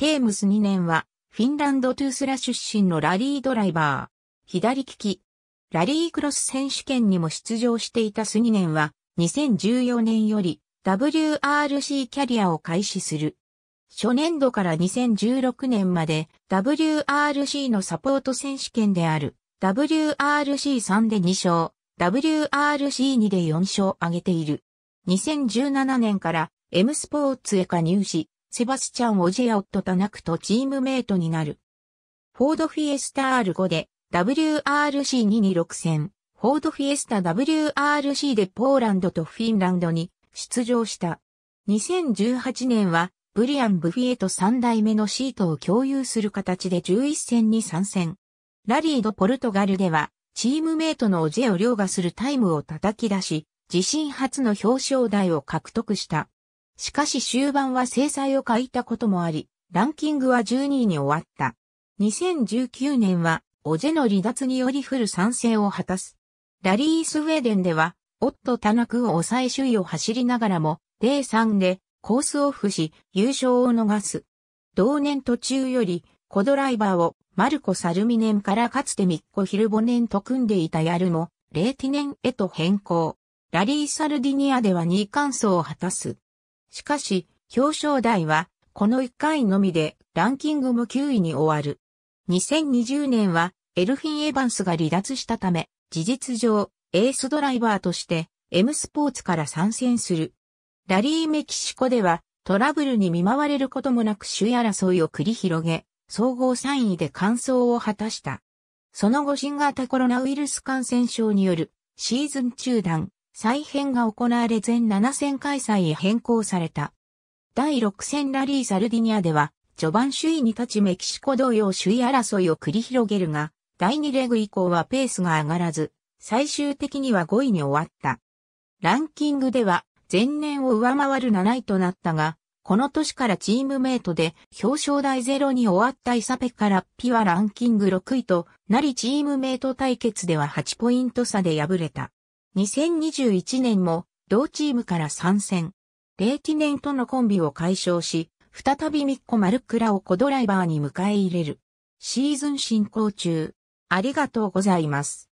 テームス2年は、フィンランドトゥースラ出身のラリードライバー、左利き。ラリークロス選手権にも出場していたス2年は、2014年より WRC キャリアを開始する。初年度から2016年まで WRC のサポート選手権である WRC3 で2勝、WRC2 で4勝挙げている。2017年から M スポーツへ加入し、セバスチャン・オジェオット・タナクとチームメイトになる。フォードフィエスタ R5 で WRC226 戦、フォードフィエスタ WRC でポーランドとフィンランドに出場した。2018年はブリアン・ブフィエと3代目のシートを共有する形で11戦に参戦。ラリード・ポルトガルではチームメイトのオジェを凌駕するタイムを叩き出し、自身初の表彰台を獲得した。しかし終盤は制裁を欠いたこともあり、ランキングは12位に終わった。2019年は、オジェの離脱によりフル賛成を果たす。ラリースウェーデンでは、オット・タナクを抑え首位を走りながらも、デサ3でコースオフし、優勝を逃す。同年途中より、コドライバーをマルコ・サルミネンからかつてミッコ・ヒルボネンと組んでいたヤルも、レーティネンへと変更。ラリー・サルディニアでは2位完走を果たす。しかし、表彰台は、この1回のみで、ランキングも9位に終わる。2020年は、エルフィン・エヴァンスが離脱したため、事実上、エースドライバーとして、M スポーツから参戦する。ラリーメキシコでは、トラブルに見舞われることもなく主位争いを繰り広げ、総合3位で完走を果たした。その後新型コロナウイルス感染症によるシーズン中断、再編が行われ全7戦開催へ変更された。第6戦ラリー・サルディニアでは、序盤首位に立ちメキシコ同様首位争いを繰り広げるが、第2レグ以降はペースが上がらず、最終的には5位に終わった。ランキングでは、前年を上回る7位となったが、この年からチームメイトで表彰台0に終わったイサペからピはランキング6位となりチームメイト対決では8ポイント差で敗れた。2021年も同チームから参戦。レーティネンとのコンビを解消し、再びミッコ・マルクラをコドライバーに迎え入れる。シーズン進行中。ありがとうございます。